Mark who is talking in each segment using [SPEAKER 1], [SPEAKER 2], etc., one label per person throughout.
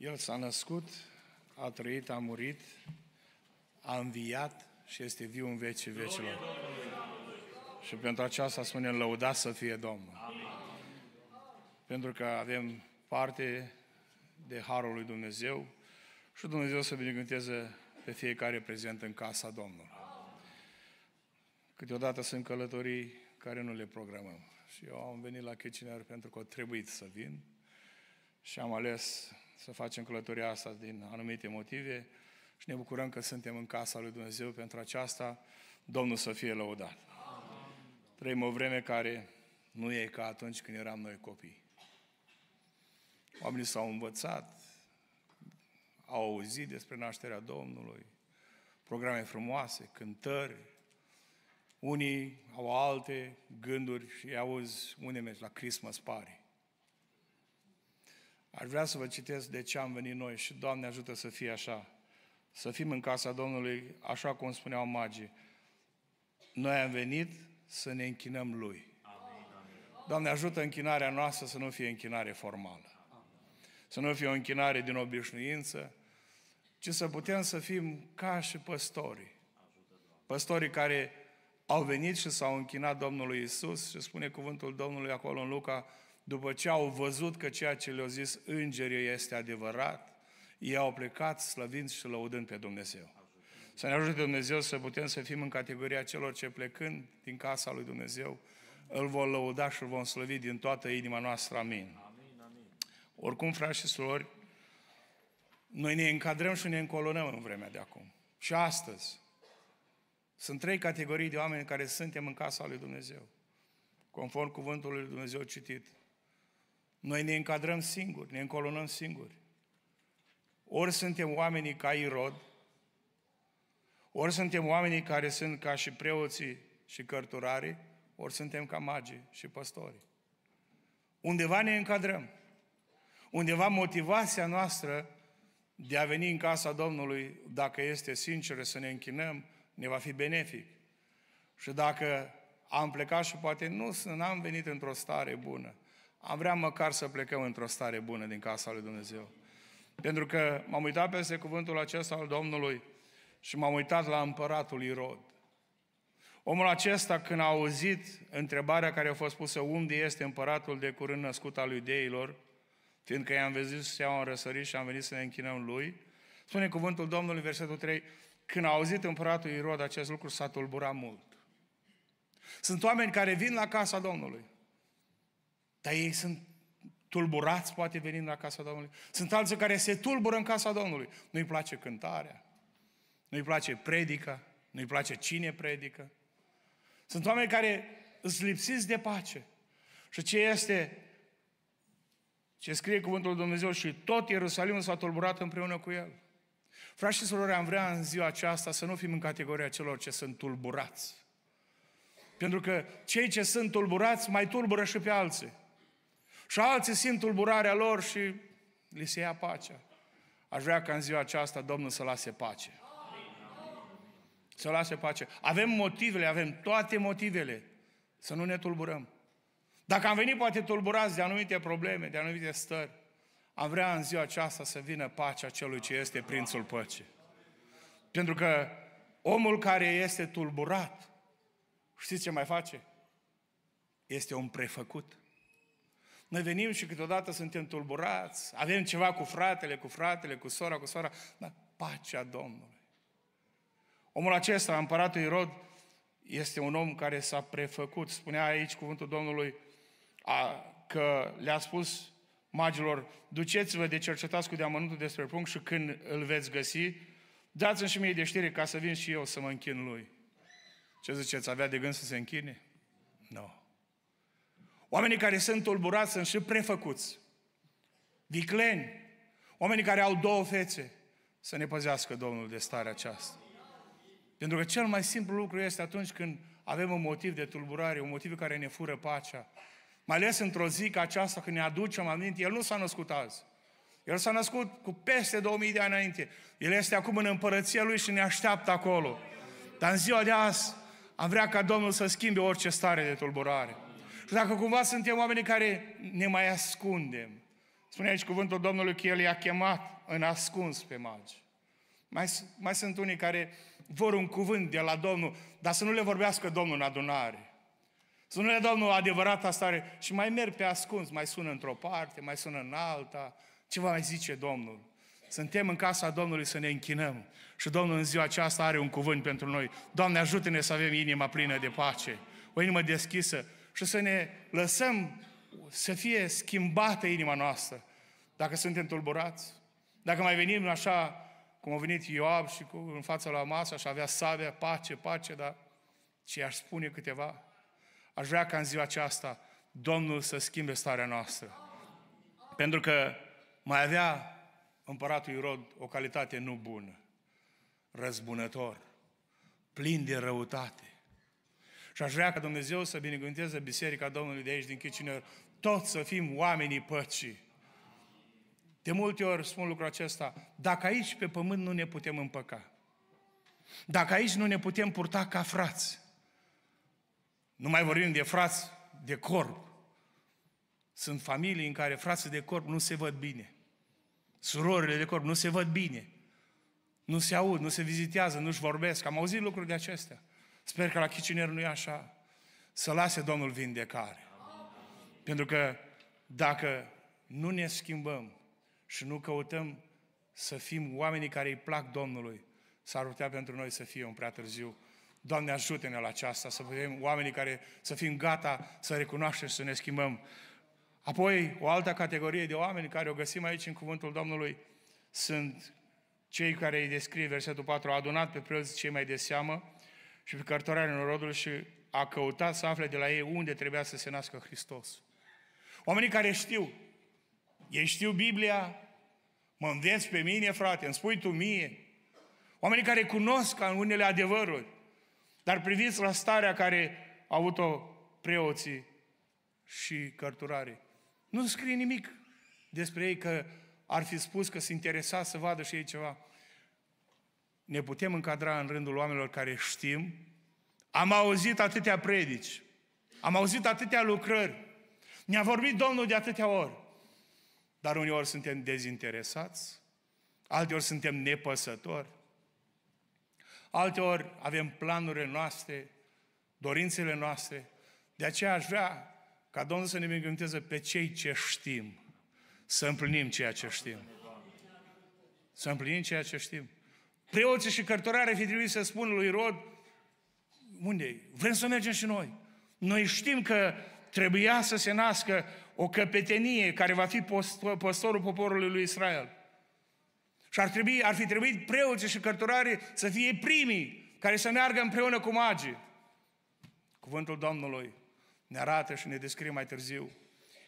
[SPEAKER 1] El s-a născut, a trăit, a murit, a înviat și este viu în vecii vecilor. Și pentru aceasta spunem, lăuda să fie Domnul. Amin. Pentru că avem parte de Harul lui Dumnezeu și Dumnezeu să binecuvânteze pe fiecare prezent în casa Domnului. Câteodată sunt călătorii care nu le programăm. Și eu am venit la Kitchener pentru că o trebuit să vin și am ales să facem călătoria asta din anumite motive și ne bucurăm că suntem în casa lui Dumnezeu pentru aceasta. Domnul să fie lăudat. Trăim o vreme care nu e ca atunci când eram noi copii. Oamenii s-au învățat, au auzit despre nașterea Domnului, programe frumoase, cântări, unii au alte gânduri și auzi unde mergi la Christmas party. Aș vrea să vă citesc de ce am venit noi și Doamne ajută să fie așa. Să fim în casa Domnului așa cum spuneau magii. Noi am venit să ne închinăm Lui. Doamne ajută închinarea noastră să nu fie închinare formală. Să nu fie o închinare din obișnuință, ci să putem să fim ca și păstorii. Păstorii care au venit și s-au închinat Domnului Isus și spune cuvântul Domnului acolo în Luca după ce au văzut că ceea ce le-au zis îngerii este adevărat, ei au plecat slăvind și lăudând pe Dumnezeu. Să ne ajute Dumnezeu să putem să fim în categoria celor ce plecând din casa lui Dumnezeu, îl vor lăuda și îl vom slăvi din toată inima noastră. Amin. amin, amin. Oricum, frați și surori, noi ne încadrăm și ne încolonăm în vremea de acum. Și astăzi. Sunt trei categorii de oameni care suntem în casa lui Dumnezeu. Conform cuvântului lui Dumnezeu citit. Noi ne încadrăm singuri, ne încolonăm singuri. Ori suntem oamenii ca Irod, ori suntem oamenii care sunt ca și preoții și cărturarii, ori suntem ca magii și păstori. Undeva ne încadrăm. Undeva motivația noastră de a veni în casa Domnului, dacă este sinceră să ne închinăm, ne va fi benefic. Și dacă am plecat și poate nu am venit într-o stare bună, am vrea măcar să plecăm într-o stare bună din casa lui Dumnezeu. Pentru că m-am uitat peste cuvântul acesta al Domnului și m-am uitat la împăratul Irod. Omul acesta, când a auzit întrebarea care a fost pusă, unde este împăratul de curând născut al iudeilor, fiindcă i-am văzut iau în răsărit și am venit să ne închinăm lui, spune cuvântul Domnului, versetul 3, când a auzit împăratul Irod acest lucru, s-a tulburat mult. Sunt oameni care vin la casa Domnului dar ei sunt tulburați, poate, venind la casa Domnului. Sunt alții care se tulbură în casa Domnului. Nu-i place cântarea, nu-i place predica, nu-i place cine predică. Sunt oameni care îți lipsiți de pace. Și ce este ce scrie cuvântul lui Dumnezeu și tot Ierusalimul s-a tulburat împreună cu el. Frașii și surori, am vrea în ziua aceasta să nu fim în categoria celor ce sunt tulburați. Pentru că cei ce sunt tulburați mai tulbură și pe alții. Și alții simt tulburarea lor și li se ia pacea. Aș vrea ca în ziua aceasta Domnul să lase pace. Să lase pace. Avem motivele, avem toate motivele să nu ne tulburăm. Dacă am venit poate tulburați de anumite probleme, de anumite stări, am vrea în ziua aceasta să vină pacea celui ce este Prințul Păcii. Pentru că omul care este tulburat, știți ce mai face? Este un prefăcut. Noi venim și câteodată suntem tulburați, avem ceva cu fratele, cu fratele, cu sora, cu sora, dar pacea Domnului. Omul acesta, împăratul Irod, este un om care s-a prefăcut. Spunea aici cuvântul Domnului a, că le-a spus magilor, duceți-vă de cercetați cu deamănuntul despre punct și când îl veți găsi, dați-mi și mie de știre ca să vin și eu să mă închin lui. Ce ziceți, avea de gând să se închine? Nu. No. Oamenii care sunt tulburați sunt și prefăcuți, vicleni, oamenii care au două fețe, să ne păzească Domnul de starea aceasta. Pentru că cel mai simplu lucru este atunci când avem un motiv de tulburare, un motiv care ne fură pacea. Mai ales într-o zi ca aceasta, când ne aducem aminte, El nu s-a născut azi. El s-a născut cu peste 2000 de ani înainte. El este acum în împărăția Lui și ne așteaptă acolo. Dar în ziua de azi am vrea ca Domnul să schimbe orice stare de tulburare. Și dacă cumva suntem oamenii care ne mai ascundem, spune aici cuvântul Domnului că El i-a chemat în ascuns pe magi. Mai, mai sunt unii care vor un cuvânt de la Domnul, dar să nu le vorbească Domnul în adunare. Să nu le Domnul adevărata stare și mai merg pe ascuns, mai sună într-o parte, mai sună în alta, ce va mai zice Domnul? Suntem în casa Domnului să ne închinăm și Domnul în ziua aceasta are un cuvânt pentru noi. Doamne, ajută-ne să avem inima plină de pace, o inimă deschisă și să ne lăsăm să fie schimbată inima noastră. Dacă suntem tulburați, dacă mai venim așa cum a venit Ioab și cu, în fața la masă și avea sabia, pace, pace, dar ce aș spune câteva? Aș vrea ca în ziua aceasta Domnul să schimbe starea noastră. Pentru că mai avea împăratul Irod o calitate nu bună, răzbunător, plin de răutate. Și aș vrea ca Dumnezeu să binecuvânteze Biserica Domnului de aici, din Chicinău, toți să fim oamenii păcii. De multe ori spun lucrul acesta, dacă aici pe pământ nu ne putem împăca, dacă aici nu ne putem purta ca frați, nu mai vorbim de frați de corp, sunt familii în care frații de corp nu se văd bine. Surorile de corp nu se văd bine. Nu se aud, nu se vizitează, nu-și vorbesc. Am auzit lucruri de acestea. Sper că la Kitchener nu e așa. Să lase Domnul vindecare. Pentru că dacă nu ne schimbăm și nu căutăm să fim oamenii care îi plac Domnului, s-ar putea pentru noi să fie un prea târziu. Doamne, ajută-ne la aceasta, să fim oamenii care să fim gata să recunoaștem și să ne schimbăm. Apoi, o altă categorie de oameni care o găsim aici în cuvântul Domnului sunt cei care îi descrie versetul 4, adunat pe preoți cei mai de seamă, și pe cărtorarea norodului și a căutat să afle de la ei unde trebuia să se nască Hristos. Oamenii care știu, ei știu Biblia, mă înveți pe mine, frate, îmi spui tu mie. Oamenii care cunosc unele adevăruri, dar priviți la starea care au avut-o preoții și cărturare. Nu scrie nimic despre ei că ar fi spus că se interesa să vadă și ei ceva ne putem încadra în rândul oamenilor care știm. Am auzit atâtea predici, am auzit atâtea lucrări, ne-a vorbit Domnul de atâtea ori. Dar uneori suntem dezinteresați, alteori suntem nepăsători, alteori avem planurile noastre, dorințele noastre. De aceea aș vrea ca Domnul să ne binecuvânteze pe cei ce știm, să împlinim ceea ce știm. Să împlinim ceea ce știm. Preoții și cărturare fi trebuit să spună lui Rod, unde Vrem să mergem și noi. Noi știm că trebuia să se nască o căpetenie care va fi păstorul poporului lui Israel. Și ar, trebui, ar fi trebuit preoții și cărturarii să fie primii care să meargă împreună cu magii. Cuvântul Domnului ne arată și ne descrie mai târziu.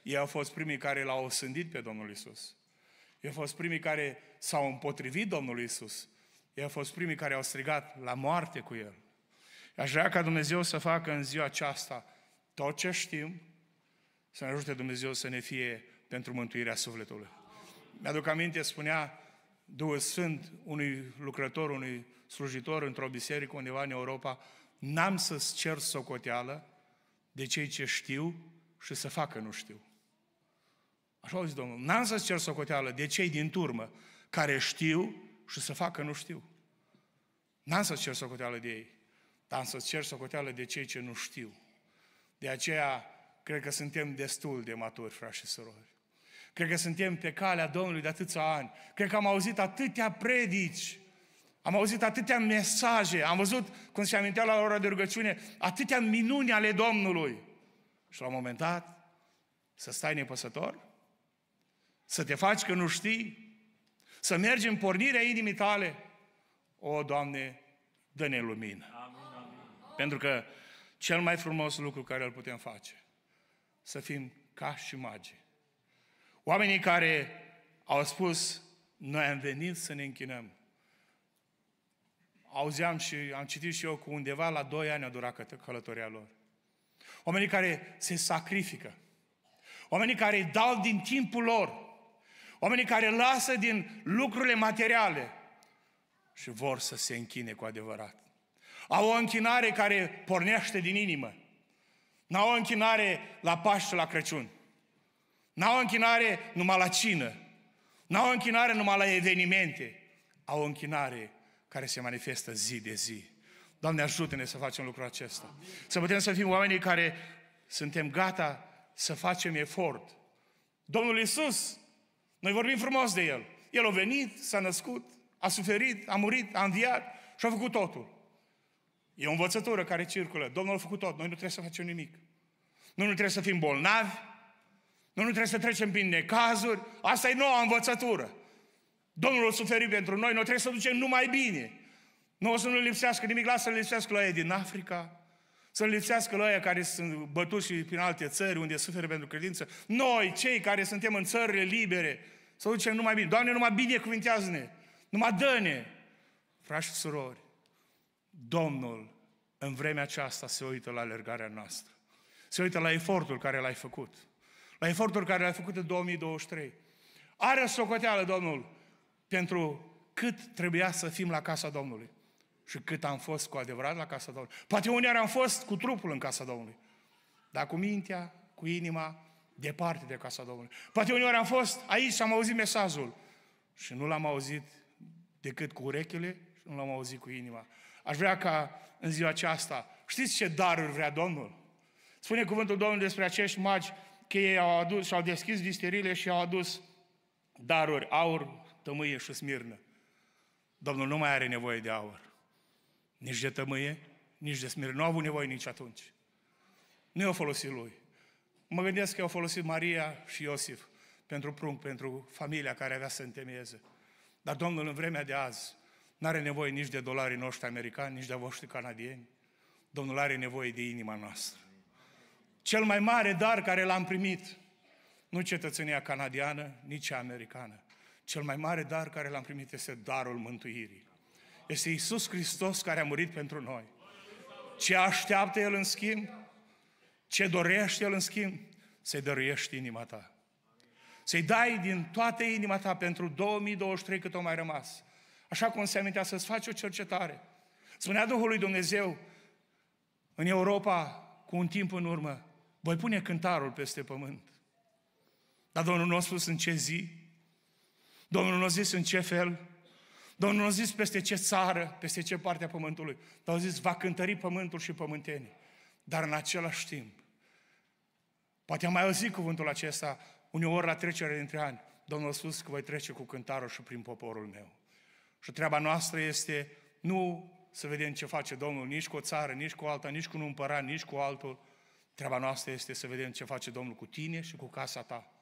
[SPEAKER 1] Ei au fost primii care l-au osândit pe Domnul Isus. Ei au fost primii care s-au împotrivit Domnului Isus. Ei au fost primii care au strigat la moarte cu el. Aș vrea ca Dumnezeu să facă în ziua aceasta tot ce știm, să ne ajute Dumnezeu să ne fie pentru mântuirea sufletului. Mi-aduc aminte, spunea Duhul Sfânt unui lucrător, unui slujitor într-o biserică undeva în Europa, n-am să-ți cer socoteală de cei ce știu și să facă nu știu. Așa au zis Domnul, n-am să-ți cer socoteală de cei din turmă care știu și să facă nu știu. N-am să-ți cer socoteală de ei, dar am să-ți cer socoteală de cei ce nu știu. De aceea, cred că suntem destul de maturi, frați și surori. Cred că suntem pe calea Domnului de atâția ani. Cred că am auzit atâtea predici. Am auzit atâtea mesaje. Am văzut, cum se amintea la ora de rugăciune, atâtea minuni ale Domnului. Și la un moment dat, să stai nepăsător? Să te faci că nu știi? Să mergi în pornirea inimii tale? O, Doamne, dă-ne lumină. Amin, amin. Pentru că cel mai frumos lucru care îl putem face, să fim ca și magii. Oamenii care au spus, noi am venit să ne închinăm. Auzeam și am citit și eu cu undeva la doi ani a durat călătoria lor. Oamenii care se sacrifică. Oamenii care dau din timpul lor. Oamenii care lasă din lucrurile materiale și vor să se închine cu adevărat. Au o închinare care pornește din inimă. N-au o închinare la Paști la Crăciun. N-au o închinare numai la cină. N-au o închinare numai la evenimente. Au o închinare care se manifestă zi de zi. Doamne, ajută-ne să facem lucrul acesta. Să putem să fim oamenii care suntem gata să facem efort. Domnul Isus, noi vorbim frumos de El. El a venit, s-a născut, a suferit, a murit, a înviat și a făcut totul. E o învățătură care circulă. Domnul a făcut tot, noi nu trebuie să facem nimic. Noi nu trebuie să fim bolnavi, noi nu trebuie să trecem prin necazuri. Asta e noua învățătură. Domnul a suferit pentru noi, noi trebuie să ducem numai bine. Nu o să nu lipsească nimic, lasă să lipsească la ei din Africa, să lipsească la care sunt bătuți și prin alte țări unde suferă pentru credință. Noi, cei care suntem în țările libere, să ducem numai bine. Doamne, numai bine cuvintează ne numai dă-ne. Frași și surori, Domnul în vremea aceasta se uită la alergarea noastră. Se uită la efortul care l-ai făcut. La efortul care l-ai făcut în 2023. Are socoteală, Domnul, pentru cât trebuia să fim la casa Domnului. Și cât am fost cu adevărat la casa Domnului. Poate uneori am fost cu trupul în casa Domnului. Dar cu mintea, cu inima, departe de casa Domnului. Poate uneori am fost aici și am auzit mesajul și nu l-am auzit decât cu urechile și nu l-am auzit cu inima. Aș vrea ca în ziua aceasta, știți ce daruri vrea Domnul? Spune cuvântul Domnului despre acești magi că ei au adus și au deschis disterile și au adus daruri, aur, tămâie și smirnă. Domnul nu mai are nevoie de aur, nici de tămâie, nici de smirnă. Nu a avut nevoie nici atunci. Nu i-a folosit lui. Mă gândesc că au folosit Maria și Iosif pentru prunc, pentru familia care avea să întemeieze. Dar Domnul în vremea de azi nu are nevoie nici de dolarii noștri americani, nici de voștri canadieni. Domnul are nevoie de inima noastră. Cel mai mare dar care l-am primit, nu cetățenia canadiană, nici cea americană. Cel mai mare dar care l-am primit este darul mântuirii. Este Isus Hristos care a murit pentru noi. Ce așteaptă El în schimb? Ce dorește El în schimb? Să-i dăruiești inima ta. Să-i dai din toată inima ta pentru 2023 cât o mai rămas. Așa cum se amintea să-ți faci o cercetare. Spunea Duhul lui Dumnezeu în Europa cu un timp în urmă, voi pune cântarul peste pământ. Dar Domnul nostru a spus în ce zi? Domnul nu a zis în ce fel? Domnul nu a zis peste ce țară, peste ce parte a pământului. Dar a zis, va cântări pământul și pământenii. Dar în același timp, poate am mai auzit cuvântul acesta, uneori la trecere dintre ani, Domnul a spus că voi trece cu cântarul și prin poporul meu. Și treaba noastră este nu să vedem ce face Domnul nici cu o țară, nici cu alta, nici cu un împărat, nici cu altul. Treaba noastră este să vedem ce face Domnul cu tine și cu casa ta.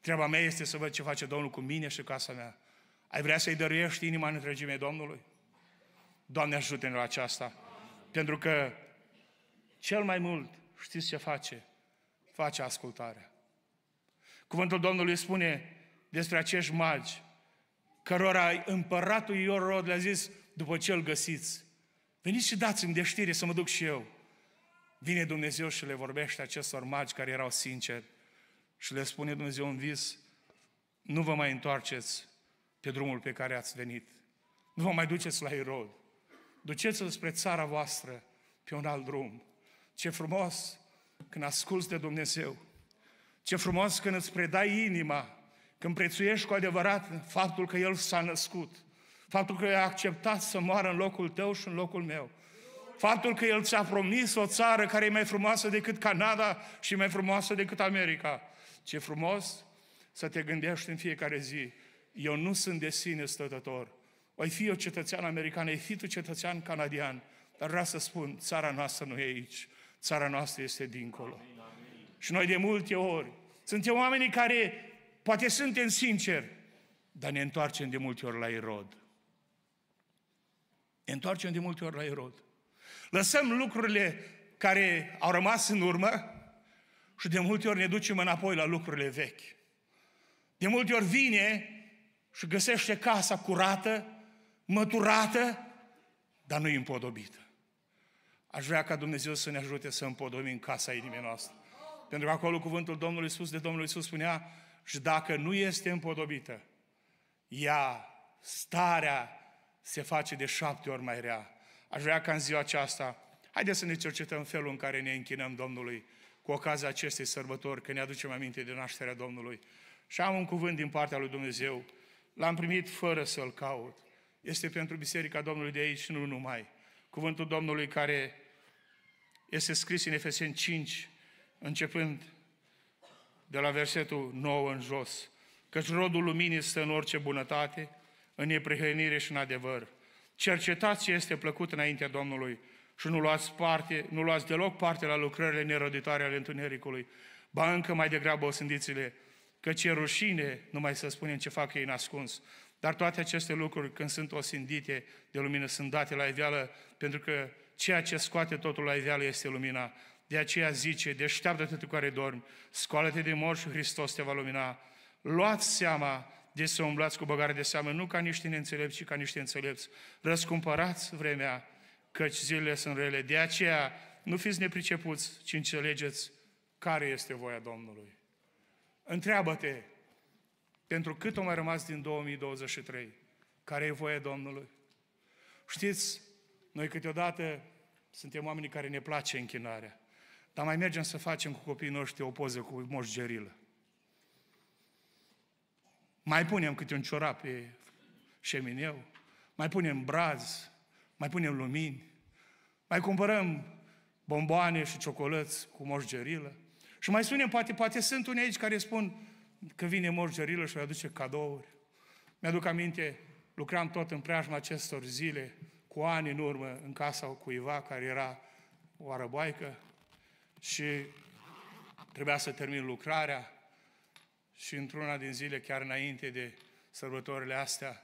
[SPEAKER 1] Treaba mea este să văd ce face Domnul cu mine și casa mea. Ai vrea să-i dăruiești inima în întregime Domnului? Doamne ajută-ne la aceasta. Pentru că cel mai mult știți ce face? Face ascultarea. Cuvântul Domnului spune despre acești magi, cărora împăratul Iorod le-a zis, după ce îl găsiți, veniți și dați-mi de știre să mă duc și eu. Vine Dumnezeu și le vorbește acestor magi care erau sinceri și le spune Dumnezeu în vis, nu vă mai întoarceți pe drumul pe care ați venit. Nu vă mai duceți la Irod. Duceți-vă spre țara voastră pe un alt drum. Ce frumos când asculți de Dumnezeu ce frumos când îți predai inima, când prețuiești cu adevărat faptul că El s-a născut, faptul că a acceptat să moară în locul tău și în locul meu, faptul că El ți-a promis o țară care e mai frumoasă decât Canada și mai frumoasă decât America. Ce frumos să te gândești în fiecare zi, eu nu sunt de sine stătător. Oi fi eu cetățean american, ai fi tu cetățean canadian, dar vreau să spun, țara noastră nu e aici, țara noastră este dincolo. Amin. Și noi de multe ori suntem oamenii care poate suntem sinceri, dar ne întoarcem de multe ori la Irod. Ne întoarcem de multe ori la Irod. Lăsăm lucrurile care au rămas în urmă și de multe ori ne ducem înapoi la lucrurile vechi. De multe ori vine și găsește casa curată, măturată, dar nu împodobită. Aș vrea ca Dumnezeu să ne ajute să împodobim casa inimii noastre. Pentru că acolo cuvântul Domnului Iisus, de Domnul Iisus spunea, și dacă nu este împodobită, ea, starea, se face de șapte ori mai rea. Aș vrea ca în ziua aceasta, haideți să ne cercetăm felul în care ne închinăm Domnului cu ocazia acestei sărbători, că ne aducem aminte de nașterea Domnului. Și am un cuvânt din partea lui Dumnezeu, l-am primit fără să-l caut. Este pentru Biserica Domnului de aici și nu numai. Cuvântul Domnului care este scris în Efeseni 5, începând de la versetul 9 în jos, căci rodul luminii stă în orice bunătate, în neprihănire și în adevăr. Cercetați ce este plăcut înaintea Domnului și nu luați, parte, nu luați deloc parte la lucrările neroditoare ale Întunericului, ba încă mai degrabă o le căci ce rușine, numai să spunem ce fac ei nascuns. Dar toate aceste lucruri, când sunt osindite de lumină, sunt date la iveală, pentru că ceea ce scoate totul la iveală este lumina. De aceea zice, deșteaptă-te tu care dormi, scoală-te de mor și Hristos te va lumina. Luați seama de să umblați cu băgare de seamă, nu ca niște neînțelepți, ci ca niște înțelepți. Răscumpărați vremea, căci zilele sunt rele. De aceea nu fiți nepricepuți, ci înțelegeți care este voia Domnului. Întreabă-te, pentru cât o mai rămas din 2023, care e voia Domnului? Știți, noi câteodată suntem oamenii care ne place închinarea. Dar mai mergem să facem cu copiii noștri o poză cu moș gerilă. Mai punem câte un ciorap pe șemineu, mai punem braz, mai punem lumini, mai cumpărăm bomboane și ciocolăți cu gerilă Și mai spunem, poate, poate sunt unii aici care spun că vine gerilă și îi aduce cadouri. Mi-aduc aminte, lucram tot în preajma acestor zile, cu ani în urmă, în casa cuiva care era o arăboaică și trebuia să termin lucrarea și într-una din zile, chiar înainte de sărbătorile astea,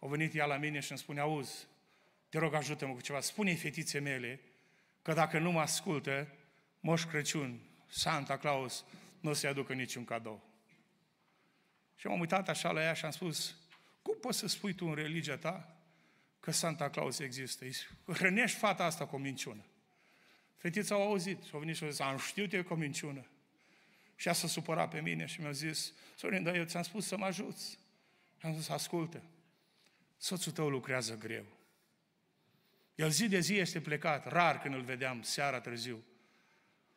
[SPEAKER 1] a venit ea la mine și îmi spune, auzi, te rog ajută-mă cu ceva, spune fetițe mele că dacă nu mă ascultă, Moș Crăciun, Santa Claus, nu o să-i aducă niciun cadou. Și am uitat așa la ea și am spus, cum poți să spui tu în religia ta că Santa Claus există? Hrănești fata asta cu o minciună. Fetița au auzit și au venit și au zis, am știut eu că o minciună. Și a s-a supărat pe mine și mi-a zis, Sorin, dar eu ți-am spus să mă ajuți. Și am zis, ascultă, soțul tău lucrează greu. El zi de zi este plecat, rar când îl vedeam seara târziu.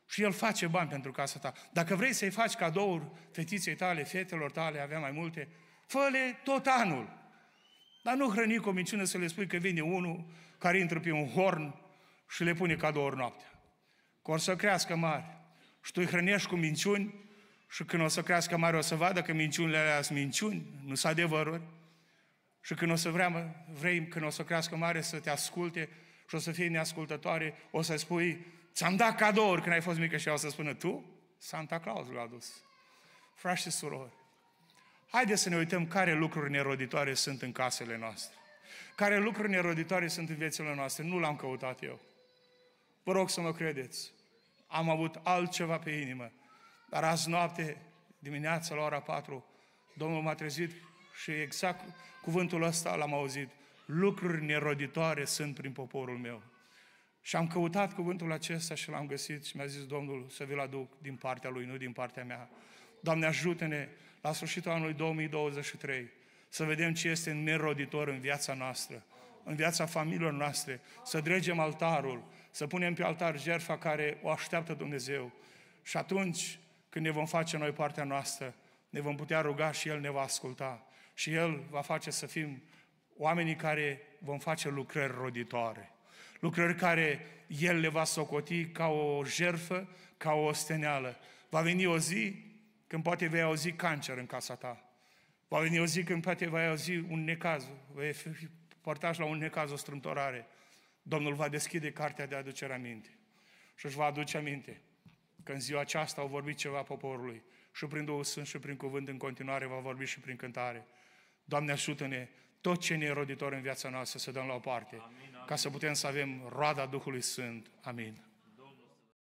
[SPEAKER 1] Și el face bani pentru casa ta. Dacă vrei să-i faci cadouri fetiței tale, fetelor tale, avea mai multe, fă tot anul. Dar nu hrăni cu o minciună să le spui că vine unul care intră pe un horn și le pune cadouri noaptea că o să crească mari. Și tu îi hrănești cu minciuni și când o să crească mare o să vadă că minciunile alea sunt minciuni, nu sunt adevăruri. Și când o să vrem, vrei, când o să crească mare, să te asculte și o să fie neascultătoare, o să spui, ți-am dat cadouri când ai fost mică și o să spună, tu? Santa Claus l-a adus. Frați și surori, haideți să ne uităm care lucruri neroditoare sunt în casele noastre. Care lucruri neroditoare sunt în viețile noastre. Nu l-am căutat eu. Vă rog să mă credeți am avut altceva pe inimă. Dar azi noapte, dimineața la ora 4, Domnul m-a trezit și exact cuvântul ăsta l-am auzit. Lucruri neroditoare sunt prin poporul meu. Și am căutat cuvântul acesta și l-am găsit și mi-a zis Domnul să vi-l aduc din partea Lui, nu din partea mea. Doamne ajută-ne la sfârșitul anului 2023 să vedem ce este neroditor în viața noastră, în viața familiilor noastre, să dregem altarul, să punem pe altar jertfa care o așteaptă Dumnezeu. Și atunci, când ne vom face noi partea noastră, ne vom putea ruga și El ne va asculta. Și El va face să fim oamenii care vom face lucrări roditoare. Lucrări care El le va socoti ca o jerfă, ca o steneală. Va veni o zi când poate vei auzi cancer în casa ta. Va veni o zi când poate vei auzi un necaz, vei fi portaș la un necaz, o strâmtorare. Domnul va deschide cartea de aducere aminte și își va aduce aminte că în ziua aceasta au vorbit ceva poporului și prin Duhul Sfânt și prin cuvânt în continuare va vorbi și prin cântare. Doamne ajută-ne tot ce ne e roditor în viața noastră să dăm la o parte, amin, amin. ca să putem să avem roada Duhului Sfânt. Amin.